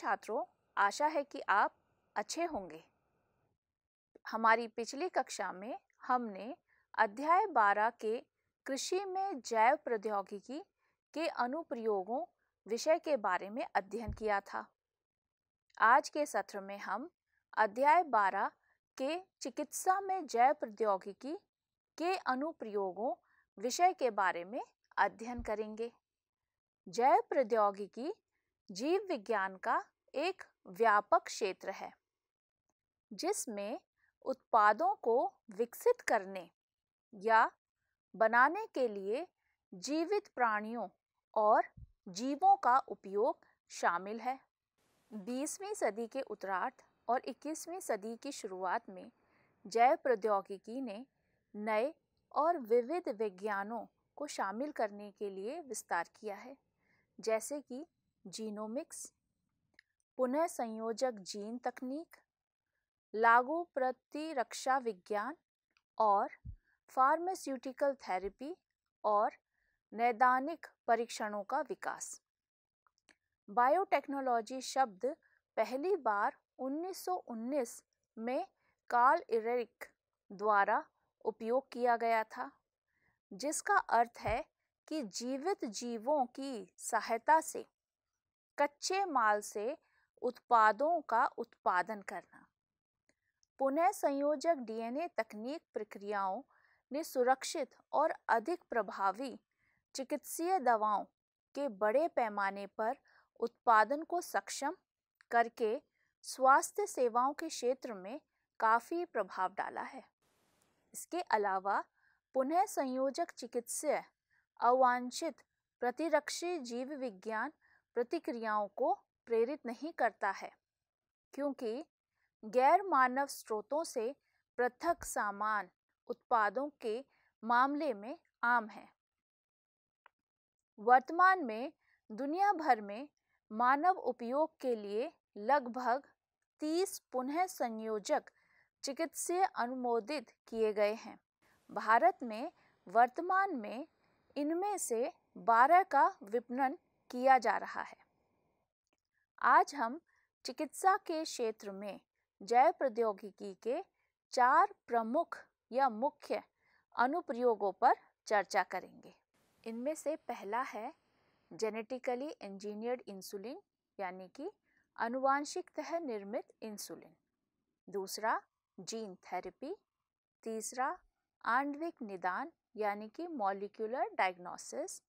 छात्रों आशा है कि आप अच्छे होंगे हमारी पिछली कक्षा में हमने अध्याय 12 के कृषि में जैव प्रौद्योगिकी के अनुप्रयोगों विषय के बारे में अध्ययन किया था आज के सत्र में हम अध्याय 12 के चिकित्सा में जैव प्रौद्योगिकी के अनुप्रयोगों विषय के बारे में अध्ययन करेंगे जैव प्रौद्योगिकी जीव विज्ञान का एक व्यापक क्षेत्र है जिसमें उत्पादों को विकसित करने या बनाने के लिए जीवित प्राणियों और जीवों का उपयोग शामिल है 20वीं सदी के उत्तरार्ध और 21वीं सदी की शुरुआत में जैव प्रौद्योगिकी ने नए और विविध विज्ञानों को शामिल करने के लिए विस्तार किया है जैसे कि जीनोमिक्स पुनः संयोजक जीन तकनीक लागू प्रतिरक्षा विज्ञान और फार्मास्यूटिकल थेरेपी और नैदानिक परीक्षणों का विकास बायोटेक्नोलॉजी शब्द पहली बार 1919 में कार्ल इरेरिक द्वारा उपयोग किया गया था जिसका अर्थ है कि जीवित जीवों की सहायता से कच्चे माल से उत्पादों का उत्पादन करना पुनः संयोजक डीएनए तकनीक प्रक्रियाओं ने सुरक्षित और अधिक प्रभावी चिकित्सीय दवाओं के बड़े पैमाने पर उत्पादन को सक्षम करके स्वास्थ्य सेवाओं के क्षेत्र में काफ़ी प्रभाव डाला है इसके अलावा पुनः संयोजक चिकित्सीय अवांछित प्रतिरक्षी जीव विज्ञान प्रतिक्रियाओं को प्रेरित नहीं करता है क्योंकि गैर मानव स्रोतों से पृथक सामान उत्पादों के मामले में आम है वर्तमान में दुनिया भर में मानव उपयोग के लिए लगभग 30 पुनः संयोजक चिकित्सीय अनुमोदित किए गए हैं भारत में वर्तमान में इनमें से 12 का विपणन किया जा रहा है आज हम चिकित्सा के क्षेत्र में जैव प्रौद्योगिकी के चार प्रमुख या मुख्य अनुप्रयोगों पर चर्चा करेंगे इनमें से पहला है जेनेटिकली इंजीनियर्ड इंसुलिन यानी कि अनुवांशिक तह निर्मित इंसुलिन दूसरा जीन थेरेपी तीसरा आणविक निदान यानी कि मॉलिक्यूलर डायग्नोसिस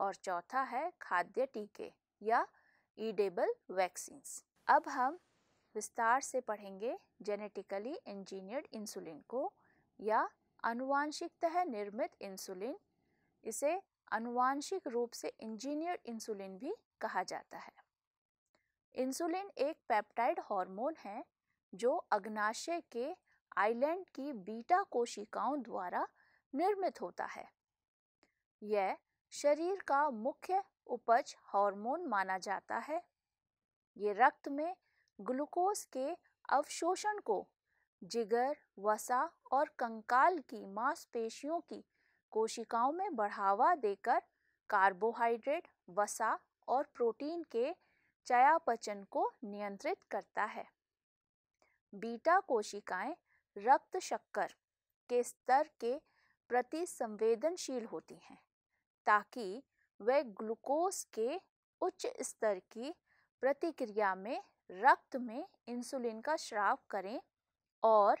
और चौथा है खाद्य टीके या ईडेबल वैक्सीन्स अब हम विस्तार से पढ़ेंगे जेनेटिकली इंजीनियर्ड इंसुलिन को या अनुवांशिकतः निर्मित इंसुलिन इसे अनुवांशिक रूप से इंजीनियर्ड इंसुलिन भी कहा जाता है इंसुलिन एक पेप्टाइड हार्मोन है जो अग्नाशय के आइलैंड की बीटा कोशिकाओं द्वारा निर्मित होता है यह शरीर का मुख्य उपज हार्मोन माना जाता है ये रक्त में ग्लूकोज के अवशोषण को जिगर वसा और कंकाल की मांसपेशियों की कोशिकाओं में बढ़ावा देकर कार्बोहाइड्रेट वसा और प्रोटीन के चयापचन को नियंत्रित करता है बीटा कोशिकाएं रक्त शक्कर के स्तर के प्रति संवेदनशील होती हैं ताकि वह ग्लूकोज के उच्च स्तर की प्रतिक्रिया में रक्त में इंसुलिन का श्राव करें और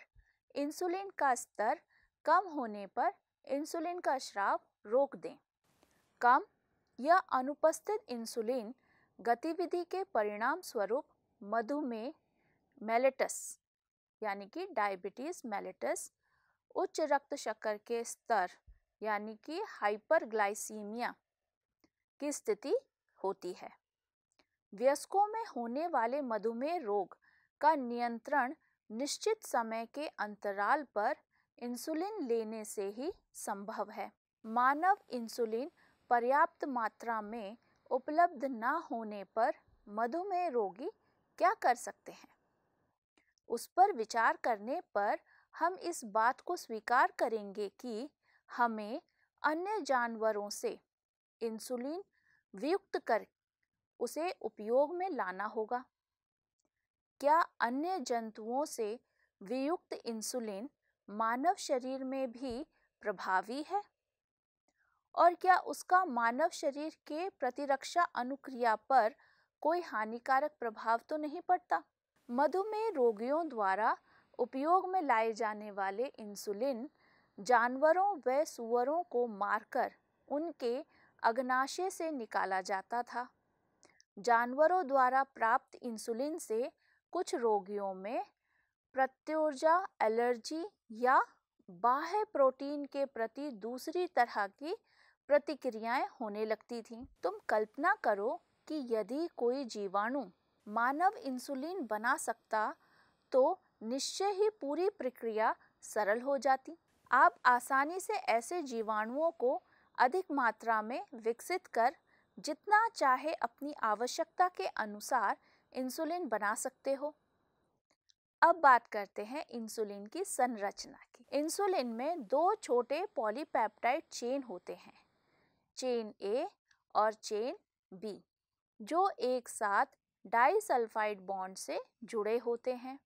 इंसुलिन का स्तर कम होने पर इंसुलिन का श्राव रोक दें कम या अनुपस्थित इंसुलिन गतिविधि के परिणाम स्वरूप मधुमेह मेलेटस यानी कि डायबिटीज़ मेलेटस उच्च रक्त शक्कर के स्तर यानी कि हाइपरग्लाइसीमिया की स्थिति होती है व्यस्कों में होने वाले मधुमेह रोग का नियंत्रण निश्चित समय के अंतराल पर इंसुलिन लेने से ही संभव है मानव इंसुलिन पर्याप्त मात्रा में उपलब्ध न होने पर मधुमेह रोगी क्या कर सकते हैं उस पर विचार करने पर हम इस बात को स्वीकार करेंगे कि हमें अन्य जानवरों से इंसुलिन वियुक्त कर उसे उपयोग में लाना होगा क्या अन्य जंतुओं से वियुक्त इंसुलिन मानव शरीर में भी प्रभावी है और क्या उसका मानव शरीर के प्रतिरक्षा अनुक्रिया पर कोई हानिकारक प्रभाव तो नहीं पड़ता मधुमेह रोगियों द्वारा उपयोग में लाए जाने वाले इंसुलिन जानवरों व सुअरों को मारकर उनके अग्नाशय से निकाला जाता था जानवरों द्वारा प्राप्त इंसुलिन से कुछ रोगियों में प्रत्युर्जा एलर्जी या बाह्य प्रोटीन के प्रति दूसरी तरह की प्रतिक्रियाएं होने लगती थीं। तुम कल्पना करो कि यदि कोई जीवाणु मानव इंसुलिन बना सकता तो निश्चय ही पूरी प्रक्रिया सरल हो जाती आप आसानी से ऐसे जीवाणुओं को अधिक मात्रा में विकसित कर जितना चाहे अपनी आवश्यकता के अनुसार इंसुलिन बना सकते हो अब बात करते हैं इंसुलिन की संरचना की इंसुलिन में दो छोटे पॉलीपेप्टाइड चेन होते हैं चेन ए और चेन बी जो एक साथ डाइसल्फाइड बॉन्ड से जुड़े होते हैं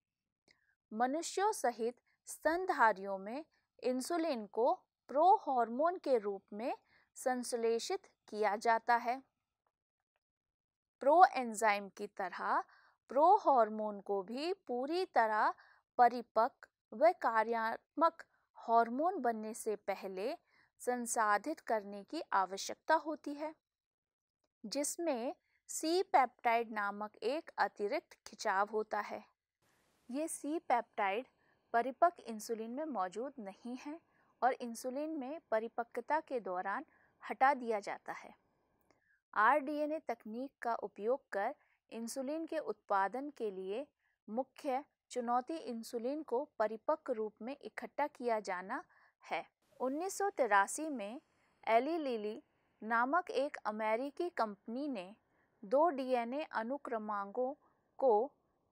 मनुष्यों सहित स्तनधारियों में इंसुलिन को प्रो हॉर्मोन के रूप में संश्लेषित किया जाता है प्रो एंजाइम की तरह प्रो को भी पूरी तरह परिपक्व व कार्यात्मक हार्मोन बनने से पहले संसाधित करने की आवश्यकता होती है जिसमें सी पेप्टाइड नामक एक अतिरिक्त खिंचाव होता है ये सी पेप्टाइड परिपक्व इंसुलिन में मौजूद नहीं है और इंसुलिन में परिपक्वता के दौरान हटा दिया जाता है आर तकनीक का उपयोग कर इंसुलिन के उत्पादन के लिए मुख्य चुनौती इंसुलिन को परिपक्व रूप में इकट्ठा किया जाना है उन्नीस में एली लिली नामक एक अमेरिकी कंपनी ने दो डीएनए अनुक्रमांकों को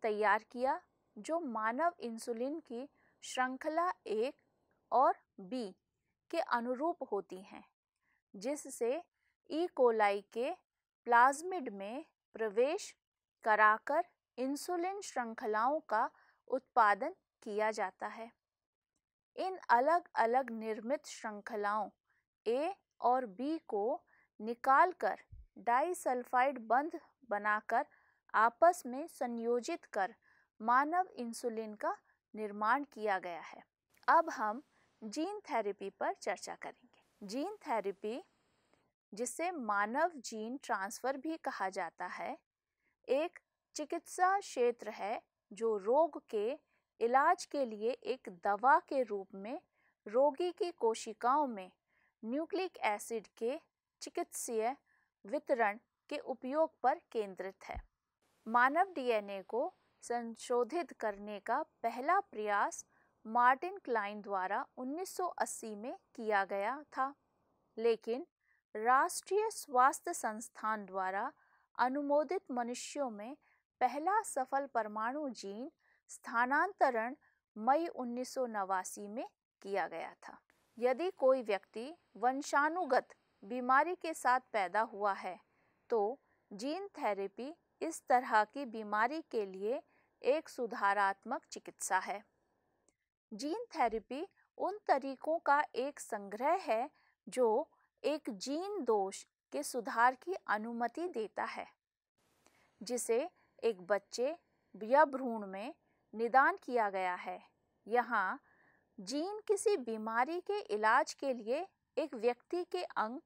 तैयार किया जो मानव इंसुलिन की श्रृंखला एक और बी के अनुरूप होती हैं जिससे ई कोलाई के प्लाज्मिड में प्रवेश कराकर इंसुलिन श्रृंखलाओं का उत्पादन किया जाता है इन अलग अलग निर्मित श्रृंखलाओं ए और बी को निकालकर डाइसल्फाइड बंध बनाकर आपस में संयोजित कर मानव इंसुलिन का निर्माण किया गया है अब हम जीन थेरेपी पर चर्चा करेंगे जीन थेरेपी जिसे मानव जीन ट्रांसफ़र भी कहा जाता है एक चिकित्सा क्षेत्र है जो रोग के इलाज के लिए एक दवा के रूप में रोगी की कोशिकाओं में न्यूक्लिक एसिड के चिकित्सीय वितरण के उपयोग पर केंद्रित है मानव डीएनए को संशोधित करने का पहला प्रयास मार्टिन क्लाइन द्वारा 1980 में किया गया था लेकिन राष्ट्रीय स्वास्थ्य संस्थान द्वारा अनुमोदित मनुष्यों में पहला सफल परमाणु जीन स्थानांतरण मई उन्नीस में किया गया था यदि कोई व्यक्ति वंशानुगत बीमारी के साथ पैदा हुआ है तो जीन थेरेपी इस तरह की बीमारी के लिए एक सुधारात्मक चिकित्सा है जीन थेरेपी उन तरीकों का एक संग्रह है जो एक जीन दोष के सुधार की अनुमति देता है जिसे एक बच्चे या भ्रूण में निदान किया गया है यहाँ जीन किसी बीमारी के इलाज के लिए एक व्यक्ति के अंग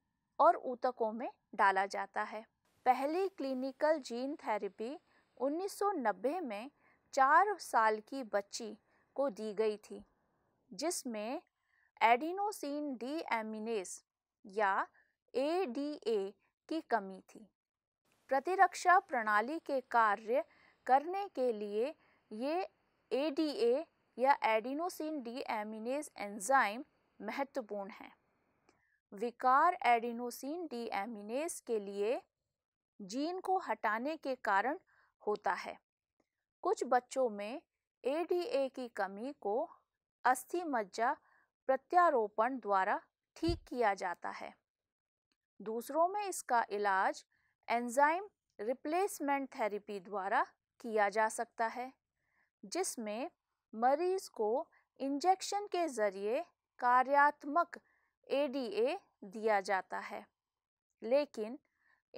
और ऊतकों में डाला जाता है पहली क्लिनिकल जीन थेरेपी 1990 में चार साल की बच्ची को दी गई थी जिसमें एडिनोसिन डी एमिनेस या ए डी ए की कमी थी प्रतिरक्षा प्रणाली के कार्य करने के लिए ये ए डी ए या एडिनोसिन डी एमिनेस एंजाइम महत्वपूर्ण है विकार एडिनोसिन डी एमिनेस के लिए जीन को हटाने के कारण होता है कुछ बच्चों में ए की कमी को अस्थि मज्जा प्रत्यारोपण द्वारा ठीक किया जाता है दूसरों में इसका इलाज एंजाइम रिप्लेसमेंट थेरेपी द्वारा किया जा सकता है जिसमें मरीज को इंजेक्शन के ज़रिए कार्यात्मक ए दिया जाता है लेकिन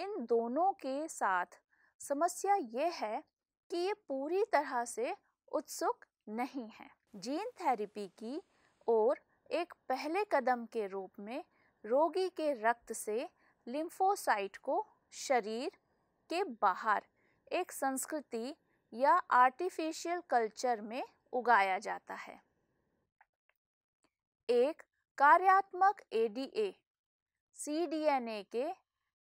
इन दोनों के साथ समस्या ये है कि ये पूरी तरह से उत्सुक नहीं है जीन थेरेपी की ओर एक पहले कदम के रूप में रोगी के रक्त से लिम्फोसाइट को शरीर के बाहर एक संस्कृति या आर्टिफिशियल कल्चर में उगाया जाता है एक कार्यात्मक एडीए सीडीएनए के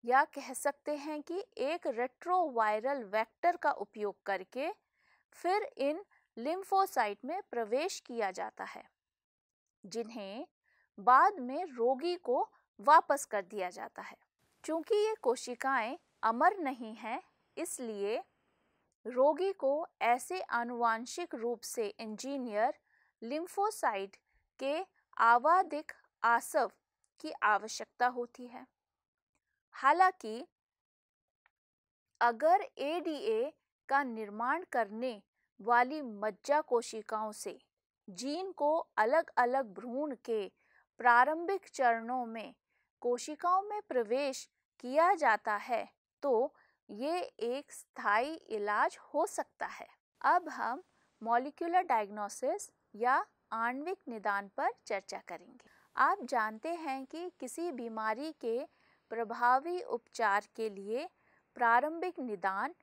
या कह सकते हैं कि एक रेट्रोवायरल वेक्टर का उपयोग करके फिर इन लिम्फोसाइट में प्रवेश किया जाता है जिन्हें बाद में रोगी को वापस कर दिया जाता है क्योंकि ये कोशिकाएं अमर नहीं हैं इसलिए रोगी को ऐसे आनुवांशिक रूप से इंजीनियर लिम्फोसाइट के आवादिक आसव की आवश्यकता होती है हालांकि अगर ए का निर्माण करने वाली मज्जा कोशिकाओं से जीन को अलग अलग भ्रूण के प्रारंभिक चरणों में कोशिकाओं में प्रवेश किया जाता है तो ये एक स्थायी इलाज हो सकता है अब हम मॉलिक्यूलर डायग्नोसिस या आणविक निदान पर चर्चा करेंगे आप जानते हैं कि किसी बीमारी के प्रभावी उपचार के लिए प्रारंभिक निदान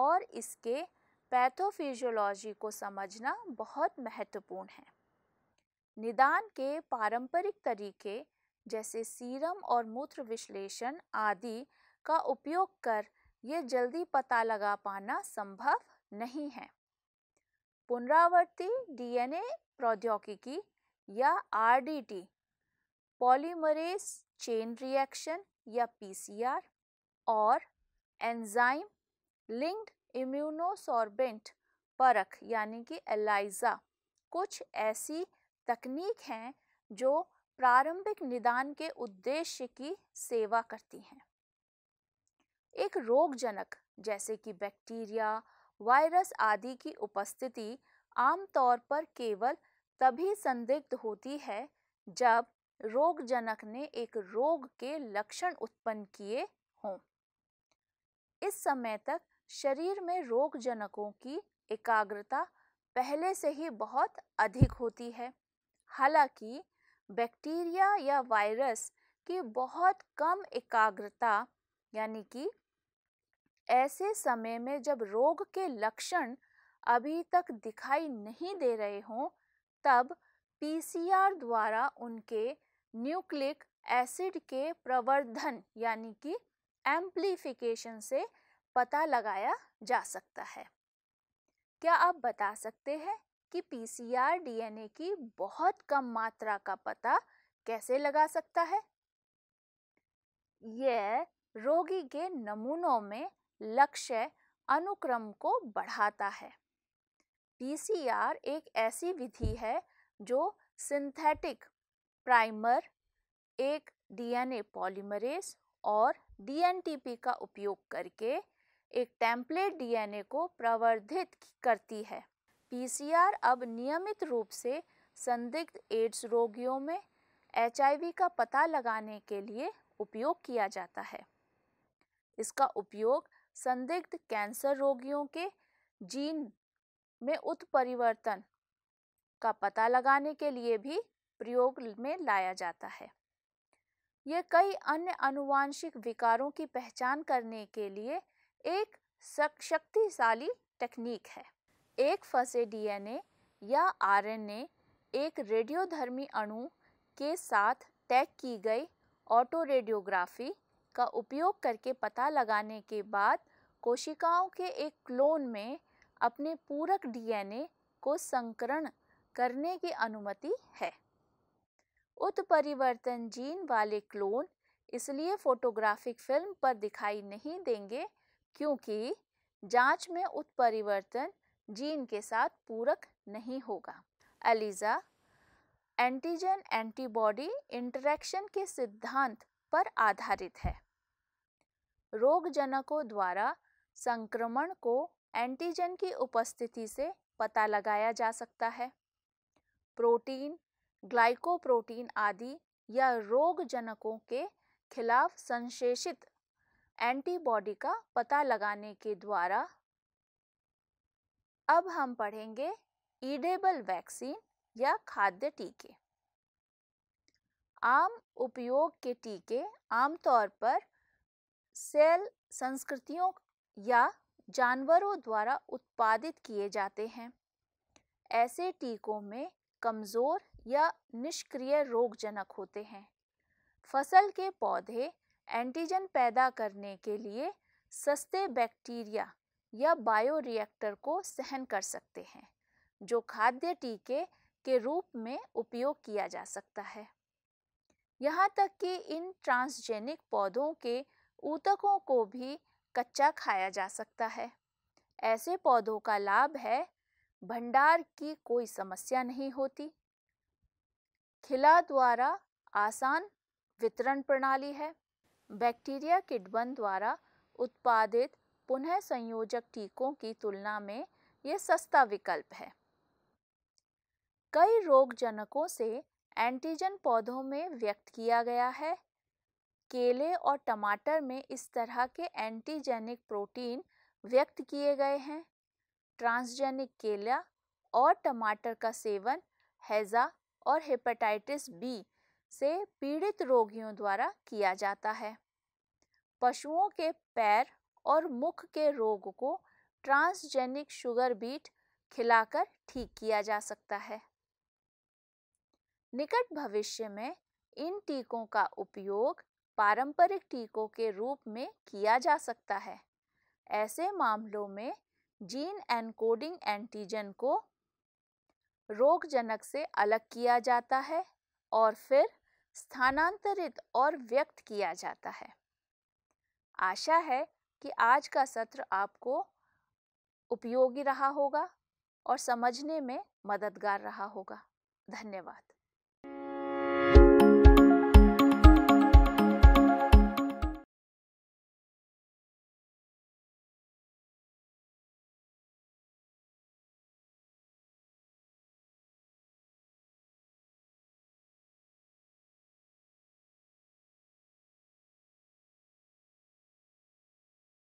और इसके पैथोफिजियोलॉजी को समझना बहुत महत्वपूर्ण है निदान के पारंपरिक तरीके जैसे सीरम और मूत्र विश्लेषण आदि का उपयोग कर ये जल्दी पता लगा पाना संभव नहीं है पुनरावर्ती डीएनए प्रौद्योगिकी या आरडीटी पॉलीमरेज चेन रिएक्शन या पीसीआर और एंजाइम लिंक्ड इम्यूनोसॉर्बेंट परख यानी कि एलाइजा कुछ ऐसी तकनीक हैं जो प्रारंभिक निदान के उद्देश्य की सेवा करती हैं एक रोगजनक जैसे कि बैक्टीरिया वायरस आदि की उपस्थिति आमतौर पर केवल तभी संदिग्ध होती है जब रोगजनक ने एक रोग के लक्षण उत्पन्न किए हों इस समय तक शरीर में रोगजनकों की एकाग्रता पहले से ही बहुत अधिक होती है हालांकि बैक्टीरिया या वायरस की बहुत कम एकाग्रता यानी कि ऐसे समय में जब रोग के लक्षण अभी तक दिखाई नहीं दे रहे हों तब पीसीआर द्वारा उनके न्यूक्लिक एसिड के प्रवर्धन यानी कि एम्प्लीफिकेशन से पता लगाया जा सकता है क्या आप बता सकते हैं कि पीसीआर डीएनए की बहुत कम मात्रा का पता कैसे लगा सकता है यह रोगी के नमूनों में लक्ष्य अनुक्रम को बढ़ाता है पीसीआर एक ऐसी विधि है जो सिंथेटिक प्राइमर एक डीएनए पॉलीमरेज और डीएनटीपी का उपयोग करके एक टेम्पलेट डीएनए को प्रवर्धित करती है पीसीआर अब नियमित रूप से संदिग्ध एड्स रोगियों में एचआईवी का पता लगाने के लिए उपयोग किया जाता है इसका उपयोग संदिग्ध कैंसर रोगियों के जीन में उत्परिवर्तन का पता लगाने के लिए भी प्रयोग में लाया जाता है यह कई अन्य अनुवांशिक विकारों की पहचान करने के लिए एक शक्तिशाली तकनीक है एक फंसे डीएनए या आरएनए एक रेडियोधर्मी अणु के साथ टैग की गई ऑटो रेडियोग्राफी का उपयोग करके पता लगाने के बाद कोशिकाओं के एक क्लोन में अपने पूरक डीएनए को संकरण करने की अनुमति है उत्परिवर्तन जीन वाले क्लोन इसलिए फोटोग्राफिक फिल्म पर दिखाई नहीं देंगे क्योंकि जांच में उत्परिवर्तन जीन के साथ पूरक नहीं होगा एलिज़ा एंटीजन एंटीबॉडी इंटरेक्शन के सिद्धांत पर आधारित है रोगजनकों द्वारा संक्रमण को एंटीजन की उपस्थिति से पता लगाया जा सकता है प्रोटीन ग्लाइकोप्रोटीन आदि या रोगजनकों के खिलाफ संश्लेषित एंटीबॉडी का पता लगाने के द्वारा अब हम पढ़ेंगे ईडेबल वैक्सीन या खाद्य टीके आम उपयोग के टीके आमतौर पर सेल संस्कृतियों या जानवरों द्वारा उत्पादित किए जाते हैं ऐसे टीकों में कमज़ोर या निष्क्रिय रोगजनक होते हैं फसल के पौधे एंटीजन पैदा करने के लिए सस्ते बैक्टीरिया या बायोरिएक्टर को सहन कर सकते हैं जो खाद्य टीके के रूप में उपयोग किया जा सकता है यहाँ तक कि इन ट्रांसजेनिक पौधों के ऊतकों को भी कच्चा खाया जा सकता है ऐसे पौधों का लाभ है भंडार की कोई समस्या नहीं होती खिला द्वारा आसान वितरण प्रणाली है बैक्टीरिया किडबन द्वारा उत्पादित पुनः संयोजक टीकों की तुलना में ये सस्ता विकल्प है कई रोगजनकों से एंटीजन पौधों में व्यक्त किया गया है केले और टमाटर में इस तरह के एंटीजेनिक प्रोटीन व्यक्त किए गए हैं ट्रांसजेनिक केला और टमाटर का सेवन हैजा और हेपेटाइटिस बी से पीड़ित रोगियों द्वारा किया जाता है पशुओं के पैर और मुख के रोग को ट्रांसजेनिक शुगर बीट खिलाकर ठीक किया जा सकता है निकट भविष्य में इन टीकों का उपयोग पारंपरिक टीकों के रूप में किया जा सकता है ऐसे मामलों में जीन एनकोडिंग एंटीजन को रोगजनक से अलग किया जाता है और फिर स्थानांतरित और व्यक्त किया जाता है आशा है कि आज का सत्र आपको उपयोगी रहा होगा और समझने में मददगार रहा होगा धन्यवाद